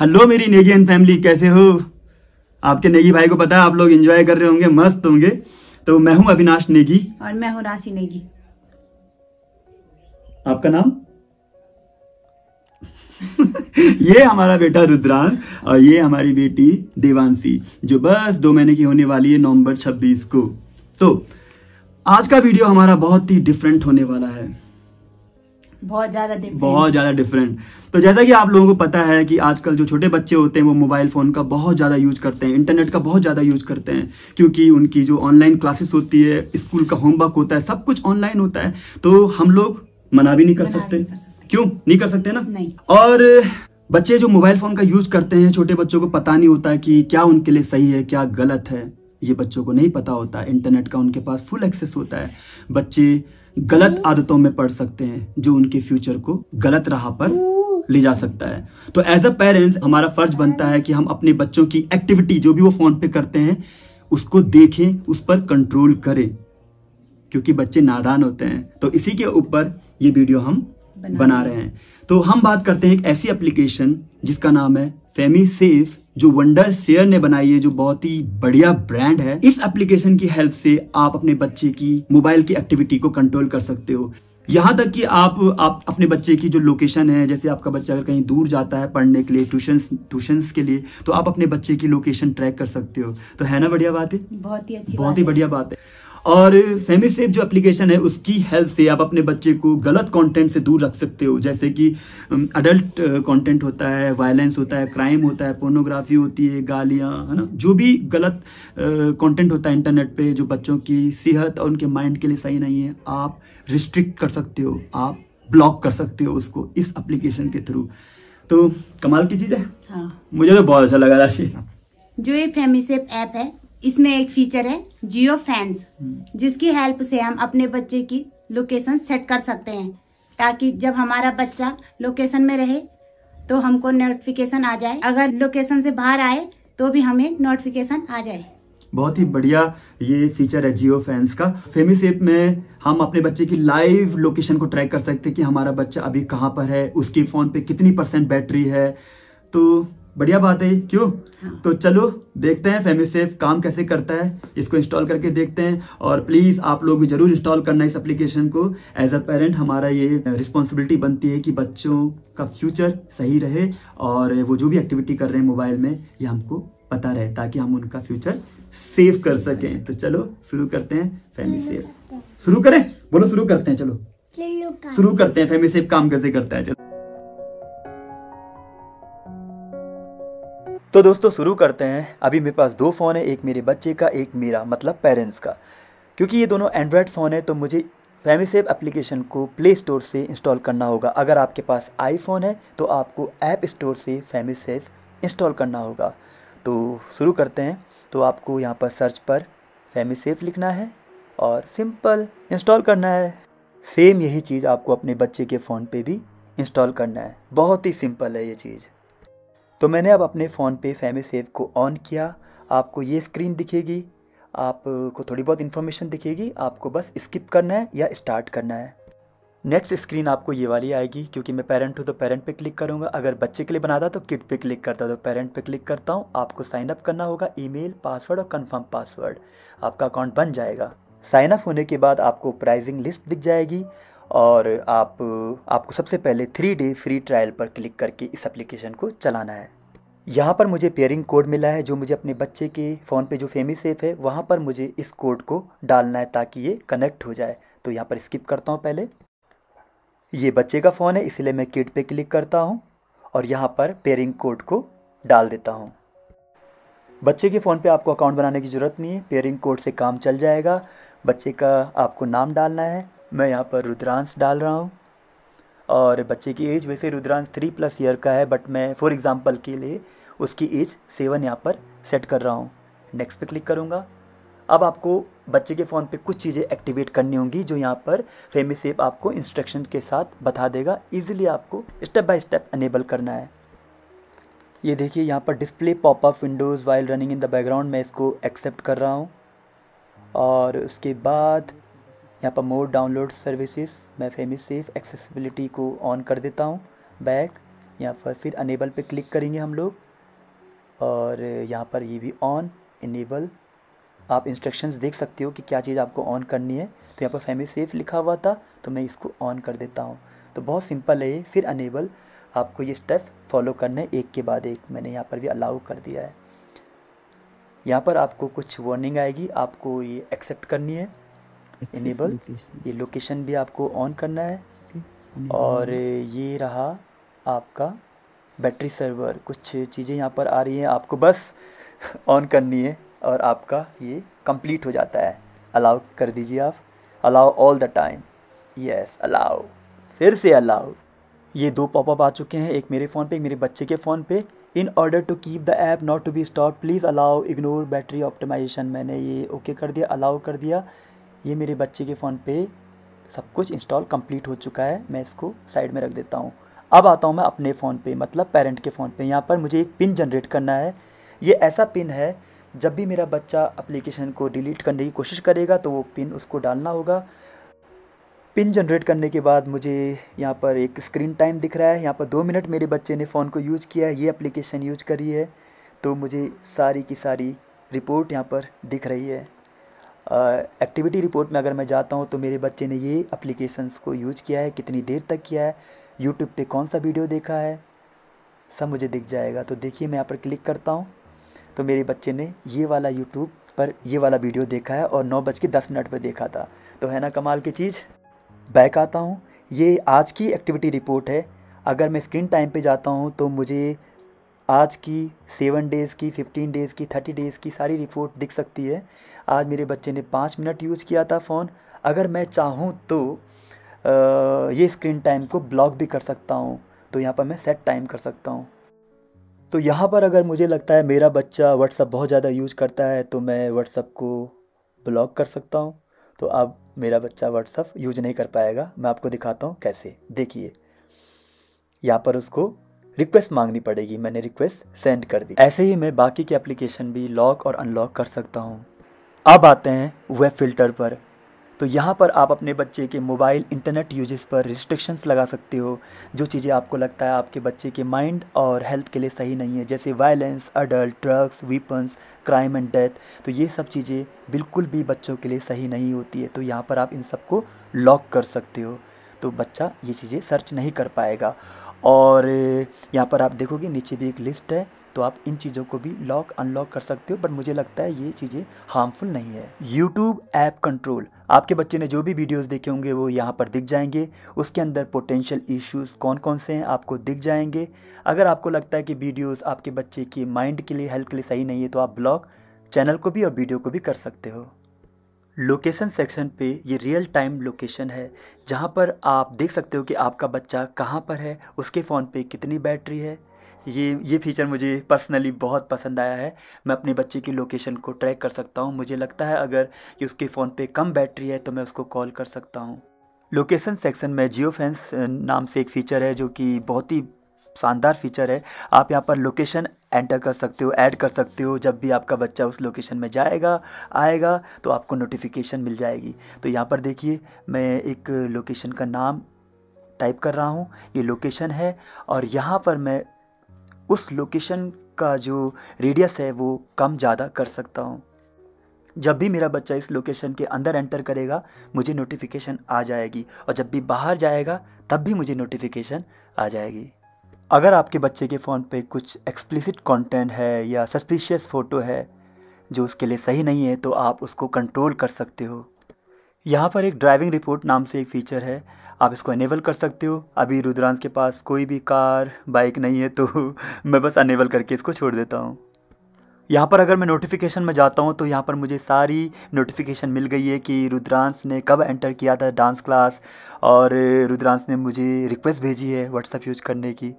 Hello मेरी Negi and family कैसे हो आपके नेगी भाई को पता है आप लोग एंजॉय कर रहे होंगे मस्त होंगे तो मैं हूं अविनाश नेगी और मैं हूं राशि नेगी आपका नाम ये हमारा बेटा रुद्रान और ये हमारी बेटी देवांशी जो बस दो महीने की होने वाली है नवंबर 26 को तो आज का वीडियो हमारा बहुत ही डिफरेंट होने वाला है बहुत ज्यादा बहुत ज्यादा डिफरेंट तो जैसा कि आप लोगों को पता है कि आजकल जो छोटे बच्चे होते हैं वो मोबाइल फोन का बहुत ज्यादा यूज करते हैं इंटरनेट का बहुत ज्यादा यूज करते हैं क्योंकि उनकी जो ऑनलाइन क्लासेस होती है स्कूल का होमवर्क होता है सब कुछ ऑनलाइन होता है तो हम लोग मना भी नहीं कर सकते क्यों नहीं कर सकते ना नहीं और बच्चे जो मोबाइल फोन का यूज करते हैं छोटे बच्चों को पता नहीं होता कि क्या उनके लिए सही है क्या गलत है ये बच्चों को नहीं पता होता इंटरनेट का उनके पास फुल एक्सेस होता है बच्चे गलत आदतों में पड़ सकते हैं जो उनके फ्यूचर को गलत राह पर ले जा सकता है तो एज अ पेरेंट्स हमारा फर्ज बनता है कि हम अपने बच्चों की एक्टिविटी जो भी वो फोन पे करते हैं उसको देखें उस पर कंट्रोल करें क्योंकि बच्चे नादान होते हैं तो इसी के ऊपर ये वीडियो हम बना, बना रहे हैं तो हम बात करते हैं एक ऐसी एप्लीकेशन जिसका नाम है फेमी सेफ जो वंडर शेयर ने बनाई है जो बहुत ही बढ़िया ब्रांड है इस एप्लीकेशन की हेल्प से आप अपने बच्चे की मोबाइल की एक्टिविटी को कंट्रोल कर सकते हो यहाँ तक कि आप आप अपने बच्चे की जो लोकेशन है जैसे आपका बच्चा अगर कहीं दूर जाता है पढ़ने के लिए ट्यूशन ट्यूशंस के लिए तो आप अपने बच्चे की लोकेशन ट्रैक कर सकते हो तो है ना बढ़िया बात है बहुत ही अच्छी बहुत ही बढ़िया बात है और फेमी सेफ जो एप्लीकेशन है उसकी हेल्प से आप अपने बच्चे को गलत कंटेंट से दूर रख सकते हो जैसे कि अडल्ट कंटेंट होता है वायलेंस होता है क्राइम होता है पोर्नोग्राफी होती है गालियाँ है ना जो भी गलत कंटेंट होता है इंटरनेट पे जो बच्चों की सेहत और उनके माइंड के लिए सही नहीं है आप रिस्ट्रिक्ट कर सकते हो आप ब्लॉक कर सकते हो उसको इस एप्लीकेशन के थ्रू तो कमाल की चीज़ है हाँ। मुझे तो बहुत अच्छा लगा राशि जो ये फेमी सेफ ऐप है इसमें एक फीचर है जियो फैंस हम्म। जिसकी हेल्प से हम अपने बच्चे की लोकेशन सेट कर सकते हैं ताकि जब हमारा बच्चा लोकेशन में रहे तो हमको नोटिफिकेशन आ जाए अगर लोकेशन से बाहर आए तो भी हमें नोटिफिकेशन आ जाए बहुत ही बढ़िया ये फीचर है जियो फैंस का फेमिस एप में हम अपने बच्चे की लाइव लोकेशन को ट्रैक कर सकते हैं कि हमारा बच्चा अभी कहाँ पर है उसकी फोन पे कितनी परसेंट बैटरी है तो बढ़िया बात है क्यों हाँ। तो चलो देखते हैं फैमिली सेफ काम कैसे करता है इसको इंस्टॉल करके देखते हैं और प्लीज आप लोग भी जरूर इंस्टॉल करना इस एप्लीकेशन को एज अ पेरेंट हमारा ये रिस्पॉन्सिबिलिटी बनती है कि बच्चों का फ्यूचर सही रहे और वो जो भी एक्टिविटी कर रहे हैं मोबाइल में ये हमको पता रहे ताकि हम उनका फ्यूचर सेफ कर सकें तो चलो शुरू करते हैं फैमिली सेफ शुरू करें बोलो शुरू करते हैं चलो शुरू करते हैं फैमिली सेफ काम कैसे करता है चलो तो दोस्तों शुरू करते हैं अभी मेरे पास दो फ़ोन है एक मेरे बच्चे का एक मेरा मतलब पेरेंट्स का क्योंकि ये दोनों एंड्रॉयड फ़ोन है तो मुझे फैमी सेव एप्लीकेशन को प्ले स्टोर से इंस्टॉल करना होगा अगर आपके पास आईफोन है तो आपको ऐप स्टोर से फैमी सेव इंस्टॉल करना होगा तो शुरू करते हैं तो आपको यहाँ पर सर्च पर फैमी सेफ लिखना है और सिंपल इंस्टॉल करना है सेम यही चीज़ आपको अपने बच्चे के फ़ोन पे भी इंस्टॉल करना है बहुत ही सिंपल है ये चीज़ तो मैंने अब अपने फ़ोन पे फैमे सेव को ऑन किया आपको ये स्क्रीन दिखेगी आपको थोड़ी बहुत इन्फॉर्मेशन दिखेगी आपको बस स्किप करना है या स्टार्ट करना है नेक्स्ट स्क्रीन आपको ये वाली आएगी क्योंकि मैं पेरेंट हूँ तो पेरेंट पे क्लिक करूँगा अगर बच्चे के लिए बनाता तो किड पे क्लिक करता तो पेरेंट पे क्लिक करता हूँ आपको साइन अप करना होगा ईमेल पासवर्ड और कंफर्म पासवर्ड आपका अकाउंट बन जाएगा साइन अप होने के बाद आपको प्राइजिंग लिस्ट दिख जाएगी और आप आपको सबसे पहले थ्री डे फ्री ट्रायल पर क्लिक करके इस एप्लीकेशन को चलाना है यहाँ पर मुझे पेयरिंग कोड मिला है जो मुझे अपने बच्चे के फ़ोन पे जो फेमी सेफ है वहाँ पर मुझे इस कोड को डालना है ताकि ये कनेक्ट हो जाए तो यहाँ पर स्किप करता हूँ पहले ये बच्चे का फ़ोन है इसलिए मैं किट पे क्लिक करता हूँ और यहाँ पर पेयरिंग कोड को डाल देता हूँ बच्चे के फ़ोन पे आपको अकाउंट बनाने की ज़रूरत नहीं है पेयरिंग कोड से काम चल जाएगा बच्चे का आपको नाम डालना है मैं यहाँ पर रुद्रांश डाल रहा हूँ और बच्चे की एज वैसे रुद्रांश थ्री प्लस ईयर का है बट मैं फॉर एग्ज़ाम्पल के लिए उसकी एज सेवन यहाँ पर सेट कर रहा हूँ नेक्स्ट पे क्लिक करूँगा अब आपको बच्चे के फ़ोन पे कुछ चीज़ें एक्टिवेट करनी होंगी जो यहाँ पर फेमी सेप आपको इंस्ट्रक्शन के साथ बता देगा ईजिली आपको स्टेप बाय स्टेप अनेबल करना है ये देखिए यहाँ पर display popup windows while running in the background मैं इसको एक्सेप्ट कर रहा हूँ और उसके बाद यहाँ पर मोर डाउनलोड सर्विसेज मैं फेमी सेफ एक्सेसिबिलिटी को ऑन कर देता हूँ बैक यहाँ पर फिर अनेबल पे क्लिक करेंगे हम लोग और यहाँ पर ये भी ऑन इनेबल आप इंस्ट्रक्शंस देख सकते हो कि क्या चीज़ आपको ऑन करनी है तो यहाँ पर फैमिली सेफ लिखा हुआ था तो मैं इसको ऑन कर देता हूँ तो बहुत सिंपल है ये फिर अनेबल आपको ये स्टेप फॉलो करना है एक के बाद एक मैंने यहाँ पर भी अलाउ कर दिया है यहाँ पर आपको कुछ वार्निंग आएगी आपको ये एक्सेप्ट करनी है इनेबल ये लोकेशन भी आपको ऑन करना है और ये रहा आपका बैटरी सर्वर कुछ चीज़ें यहाँ पर आ रही हैं आपको बस ऑन करनी है और आपका ये कंप्लीट हो जाता है अलाउ कर दीजिए आप allow all the time yes allow फिर से अलाउ ये दो पॉपअप आ चुके हैं एक मेरे फ़ोन पे एक मेरे बच्चे के फ़ोन पे in order to keep the app not to be stop please allow ignore battery optimization मैंने ये ओके okay कर दिया अलाउ कर दिया ये मेरे बच्चे के फ़ोन पे सब कुछ इंस्टॉल कंप्लीट हो चुका है मैं इसको साइड में रख देता हूँ अब आता हूँ मैं अपने फ़ोन पे मतलब पेरेंट के फ़ोन पे यहाँ पर मुझे एक पिन जनरेट करना है ये ऐसा पिन है जब भी मेरा बच्चा अप्लीकेशन को डिलीट करने की कोशिश करेगा तो वो पिन उसको डालना होगा पिन जनरेट करने के बाद मुझे यहाँ पर एक स्क्रीन टाइम दिख रहा है यहाँ पर दो मिनट मेरे बच्चे ने फ़ोन को यूज़ किया है ये अप्लीकेशन यूज करी है तो मुझे सारी की सारी रिपोर्ट यहाँ पर दिख रही है एक्टिविटी रिपोर्ट में अगर मैं जाता हूँ तो मेरे बच्चे ने ये अप्लीकेशंस को यूज किया है कितनी देर तक किया है यूट्यूब पे कौन सा वीडियो देखा है सब मुझे दिख जाएगा तो देखिए मैं यहाँ पर क्लिक करता हूँ तो मेरे बच्चे ने ये वाला यूट्यूब पर ये वाला वीडियो देखा है और नौ बज के दस मिनट पर देखा था तो है ना कमाल की चीज़ बैक आता हूँ ये आज की एक्टिविटी रिपोर्ट है अगर मैं स्क्रीन टाइम पर जाता हूँ तो मुझे आज की सेवन डेज़ की फिफ्टीन डेज़ की थर्टी डेज़ की सारी रिपोर्ट दिख सकती है आज मेरे बच्चे ने पाँच मिनट यूज़ किया था फ़ोन अगर मैं चाहूँ तो आ, ये स्क्रीन टाइम को ब्लॉक भी कर सकता हूँ तो यहाँ पर मैं सेट टाइम कर सकता हूँ तो यहाँ पर अगर मुझे लगता है मेरा बच्चा व्हाट्सअप बहुत ज़्यादा यूज करता है तो मैं व्हाट्सअप को ब्लॉक कर सकता हूँ तो अब मेरा बच्चा व्हाट्सअप यूज नहीं कर पाएगा मैं आपको दिखाता हूँ कैसे देखिए यहाँ पर उसको रिक्वेस्ट मांगनी पड़ेगी मैंने रिक्वेस्ट सेंड कर दी ऐसे ही मैं बाकी के एप्लीकेशन भी लॉक और अनलॉक कर सकता हूँ अब आते हैं वेब फिल्टर पर तो यहाँ पर आप अपने बच्चे के मोबाइल इंटरनेट यूजेस पर रिस्ट्रिक्शंस लगा सकते हो जो चीज़ें आपको लगता है आपके बच्चे के माइंड और हेल्थ के लिए सही नहीं है जैसे violence adult drugs weapons crime and death तो ये सब चीज़ें बिल्कुल भी बच्चों के लिए सही नहीं होती है तो यहाँ पर आप इन सबको लॉक कर सकते हो तो बच्चा ये चीज़ें सर्च नहीं कर पाएगा और यहाँ पर आप देखोगे नीचे भी एक लिस्ट है तो आप इन चीज़ों को भी लॉक अनलॉक कर सकते हो बट मुझे लगता है ये चीज़ें हार्मफुल नहीं है यूट्यूब ऐप कंट्रोल आपके बच्चे ने जो भी वीडियोस देखे होंगे वो यहाँ पर दिख जाएंगे उसके अंदर पोटेंशियल इश्यूज कौन कौन से हैं आपको दिख जाएंगे अगर आपको लगता है कि वीडियोस आपके बच्चे के माइंड के लिए हेल्थ के लिए सही नहीं है तो आप ब्लॉग चैनल को भी और वीडियो को भी कर सकते हो लोकेशन सेक्शन पे ये रियल टाइम लोकेशन है जहाँ पर आप देख सकते हो कि आपका बच्चा कहाँ पर है उसके फ़ोन पे कितनी बैटरी है ये ये फीचर मुझे पर्सनली बहुत पसंद आया है मैं अपने बच्चे की लोकेशन को ट्रैक कर सकता हूँ मुझे लगता है अगर कि उसके फ़ोन पे कम बैटरी है तो मैं उसको कॉल कर सकता हूँ लोकेशन सेक्शन में जियो नाम से एक फ़ीचर है जो कि बहुत ही शानदार फीचर है आप यहाँ पर लोकेशन एंटर कर सकते हो ऐड कर सकते हो जब भी आपका बच्चा उस लोकेशन में जाएगा आएगा तो आपको नोटिफिकेशन मिल जाएगी तो यहाँ पर देखिए मैं एक लोकेशन का नाम टाइप कर रहा हूँ ये लोकेशन है और यहाँ पर मैं उस लोकेशन का जो रेडियस है वो कम ज़्यादा कर सकता हूँ जब भी मेरा बच्चा इस लोकेशन के अंदर एंटर करेगा मुझे नोटिफिकेशन आ जाएगी और जब भी बाहर जाएगा तब भी मुझे नोटिफिकेशन आ जाएगी अगर आपके बच्चे के फ़ोन पे कुछ एक्सप्लिसिट कंटेंट है या सस्पिशियस फ़ोटो है जो उसके लिए सही नहीं है तो आप उसको कंट्रोल कर सकते हो यहाँ पर एक ड्राइविंग रिपोर्ट नाम से एक फ़ीचर है आप इसको अनेबल कर सकते हो अभी रुद्रांश के पास कोई भी कार बाइक नहीं है तो मैं बस अनेबल करके इसको छोड़ देता हूँ यहाँ पर अगर मैं नोटिफिकेशन में जाता हूँ तो यहाँ पर मुझे सारी नोटिफिकेशन मिल गई है कि रुद्रांश ने कब एंटर किया था डांस क्लास और रुद्रांश ने मुझे रिक्वेस्ट भेजी है व्हाट्सअप यूज करने की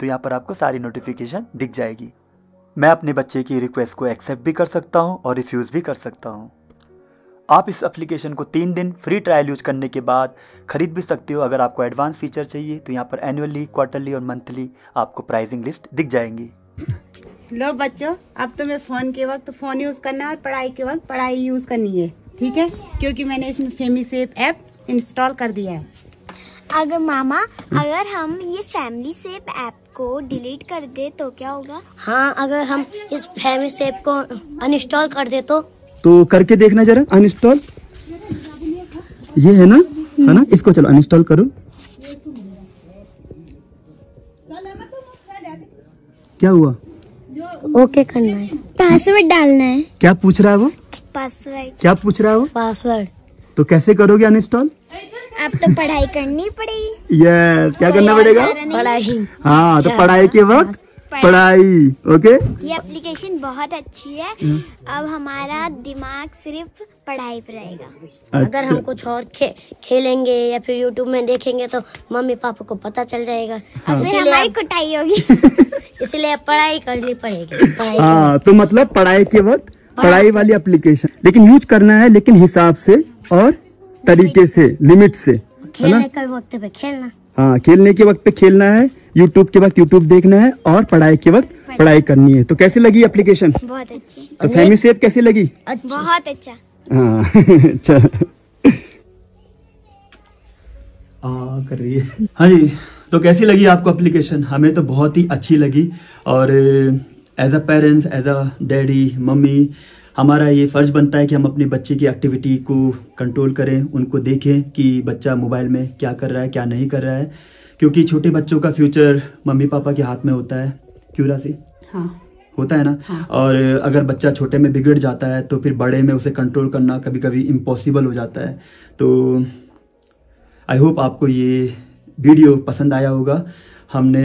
तो यहाँ पर आपको सारी नोटिफिकेशन दिख जाएगी मैं अपने बच्चे की रिक्वेस्ट को एक्सेप्ट भी कर सकता हूँ और रिफ्यूज़ भी कर सकता हूँ आप इस एप्लीकेशन को तीन दिन फ्री ट्रायल यूज करने के बाद खरीद भी सकते हो अगर आपको एडवांस फीचर चाहिए तो यहाँ पर एनुअली क्वार्टरली और मंथली आपको प्राइसिंग लिस्ट दिख जाएंगी लो बच्चों अब तुम्हें तो मैं फोन के वक्त फोन यूज करना और पढ़ाई के वक्त पढ़ाई यूज करनी है ठीक है क्योंकि मैंने इसमें फेमी सेफ ऐप इंस्टॉल कर दिया है अगर मामा अगर हम ये फैमिली सेप ऐप को डिलीट कर दे तो क्या होगा हाँ अगर हम इस फैमिली सेप को अनइंस्टॉल कर दे तो तो करके देखना जरा अनइंस्टॉल ये है ना है ना इसको चलो अनइंस्टॉल करो क्या हुआ ओके करना है पासवर्ड डालना है क्या पूछ रहा है वो पासवर्ड क्या पूछ रहा है वो पासवर्ड तो कैसे करोगे अनइंस्टॉल अब तो पढ़ाई करनी पड़ेगी यस क्या करना पड़ेगा पढ़ाई हाँ तो पढ़ाई के वक्त हाँ, पढ़ाई ओके ये एप्लीकेशन बहुत अच्छी है हम्म। अब हमारा दिमाग सिर्फ पढ़ाई पर रहेगा अच्छा। अगर हम अच्छा। कुछ और खे, खेलेंगे या फिर यूट्यूब में देखेंगे तो मम्मी पापा को पता चल जाएगा हाँ। फिर हमारी कुटाई होगी इसलिए पढ़ाई करनी पड़ेगी हाँ तो मतलब पढ़ाई के वक्त पढ़ाई वाली एप्लीकेशन लेकिन यूज करना है लेकिन हिसाब से और तरीके से लिमिट से है ना वक्त खेलना हाँ खेलने के वक्त पे खेलना है यूट्यूब के वक्त यूट्यूब देखना है और पढ़ाई के वक्त पढ़ाई करनी है तो कैसे लगी एप्लीकेशन बहुत अच्छी और तो फैमिली सेफ कैसी लगी अच्छा। बहुत अच्छा हाँ अच्छा आ, कर रही है हाँ जी तो कैसी लगी आपको एप्लीकेशन हमें तो बहुत ही अच्छी लगी और as a parents as a daddy mummy हमारा ये फ़र्ज़ बनता है कि हम अपने बच्चे की एक्टिविटी को कंट्रोल करें उनको देखें कि बच्चा मोबाइल में क्या कर रहा है क्या नहीं कर रहा है क्योंकि छोटे बच्चों का फ्यूचर मम्मी पापा के हाथ में होता है क्यों राशि हाँ होता है ना हाँ। और अगर बच्चा छोटे में बिगड़ जाता है तो फिर बड़े में उसे कंट्रोल करना कभी कभी इम्पॉसिबल हो जाता है तो आई होप आपको ये वीडियो पसंद आया होगा हमने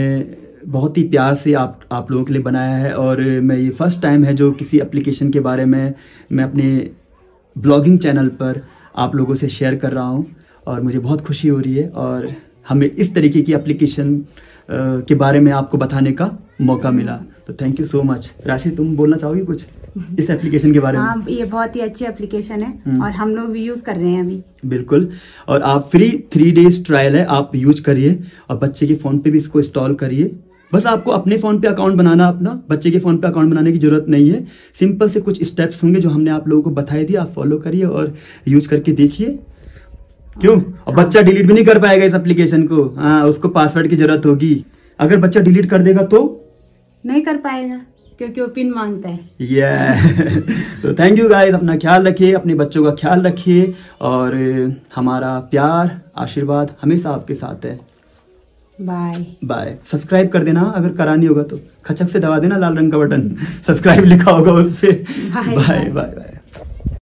बहुत ही प्यार से आप आप लोगों के लिए बनाया है और मैं ये फर्स्ट टाइम है जो किसी एप्लीकेशन के बारे में मैं अपने ब्लॉगिंग चैनल पर आप लोगों से शेयर कर रहा हूँ और मुझे बहुत खुशी हो रही है और हमें इस तरीके की एप्लीकेशन के बारे में आपको बताने का मौका मिला तो थैंक यू सो मच राशि तुम बोलना चाहोगी कुछ इस एप्लीकेशन के बारे में हाँ ये बहुत ही अच्छी एप्लीकेशन है हम्म। और हम लोग भी यूज कर रहे हैं अभी बिल्कुल और आप फ्री थ्री डेज ट्रायल है आप यूज करिए और बच्चे के फोन पे भी इसको इंस्टॉल करिए बस आपको अपने फ़ोन पे अकाउंट बनाना अपना बच्चे के फ़ोन पे अकाउंट बनाने की ज़रूरत नहीं है सिंपल से कुछ स्टेप्स होंगे जो हमने आप लोगों को बताई दिए आप फॉलो करिए और यूज़ करके देखिए क्यों और बच्चा डिलीट भी नहीं कर पाएगा इस एप्लीकेशन को हाँ उसको पासवर्ड की ज़रूरत होगी अगर बच्चा डिलीट कर देगा तो नहीं कर पाएगा क्योंकि वो पिन मांगता है ये तो थैंक यू गाइस अपना ख्याल रखिए अपने बच्चों का ख्याल रखिए और हमारा प्यार आशीर्वाद हमेशा आपके साथ है बाय बाय सब्सक्राइब कर देना अगर करानी होगा तो खचक से दबा देना लाल रंग का बटन सब्सक्राइब लिखा होगा उस पर बाय बाय बाय